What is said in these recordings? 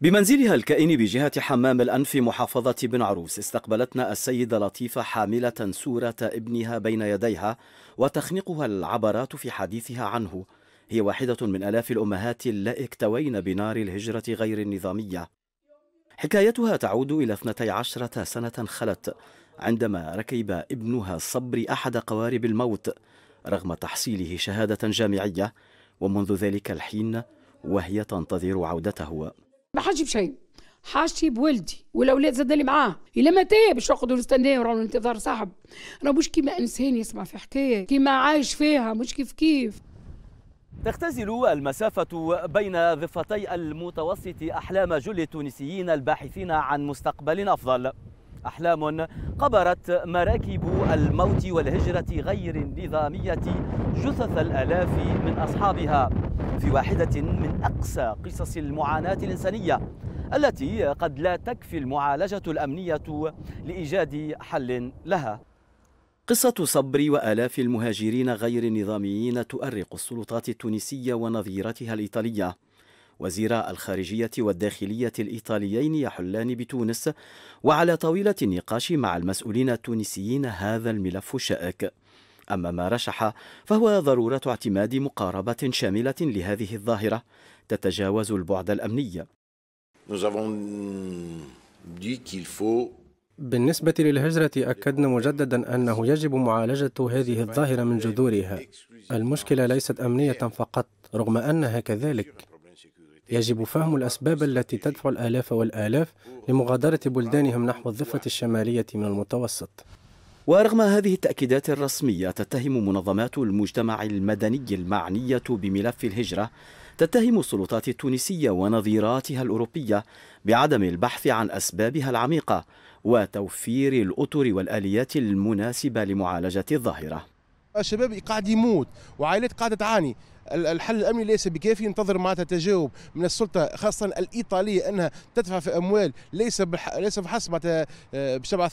بمنزلها الكائن بجهة حمام الأنف محافظة بن عروس استقبلتنا السيدة لطيفة حاملة سورة ابنها بين يديها وتخنقها العبرات في حديثها عنه هي واحدة من آلاف الأمهات اللائي اكتوين بنار الهجرة غير النظامية حكايتها تعود إلى 12 سنة خلت عندما ركب ابنها الصبر أحد قوارب الموت رغم تحصيله شهادة جامعية ومنذ ذلك الحين وهي تنتظر عودته ما حاجي بشيء حاجتي بولدي والاولاد زاد اللي معاه الى متى باش نقعدوا نستناو راهو الانتظار صعب راه مش كيما انسان يسمع في حكايه كيما عايش فيها مش كيف كيف تختزل المسافة بين ضفتي المتوسط أحلام جل التونسيين الباحثين عن مستقبل أفضل أحلام قبرت مراكب الموت والهجرة غير النظامية جثث الآلاف من أصحابها في واحدة من أقسى قصص المعاناة الإنسانية التي قد لا تكفي المعالجة الأمنية لإيجاد حل لها قصة صبري وآلاف المهاجرين غير النظاميين تؤرق السلطات التونسية ونظيرتها الإيطالية وزيرا الخارجية والداخلية الإيطاليين يحلان بتونس وعلى طاولة النقاش مع المسؤولين التونسيين هذا الملف الشائك أما ما رشح فهو ضرورة اعتماد مقاربة شاملة لهذه الظاهرة تتجاوز البعد الأمني بالنسبة للهجرة أكدنا مجددا أنه يجب معالجة هذه الظاهرة من جذورها المشكلة ليست أمنية فقط رغم أنها كذلك يجب فهم الأسباب التي تدفع الآلاف والآلاف لمغادرة بلدانهم نحو الضفة الشمالية من المتوسط ورغم هذه التأكيدات الرسمية تتهم منظمات المجتمع المدني المعنية بملف الهجرة تتهم السلطات التونسية ونظيراتها الأوروبية بعدم البحث عن أسبابها العميقة وتوفير الأطر والآليات المناسبة لمعالجة الظاهرة الشباب قاعد يموت وعائلات قاعده تعاني الحل الامني ليس بكافي ننتظر معناتها تجاوب من السلطه خاصه الايطاليه انها تدفع في اموال ليس بح... ليس فحسب معناتها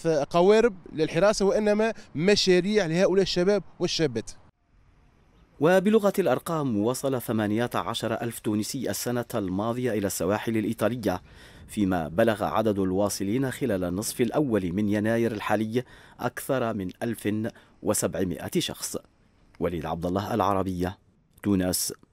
آه، قوارب للحراسه وانما مشاريع لهؤلاء الشباب والشابات وبلغة الأرقام وصل 18 ألف تونسي السنة الماضية إلى السواحل الإيطالية فيما بلغ عدد الواصلين خلال النصف الأول من يناير الحالي أكثر من 1700 شخص وليد عبد الله العربية تونس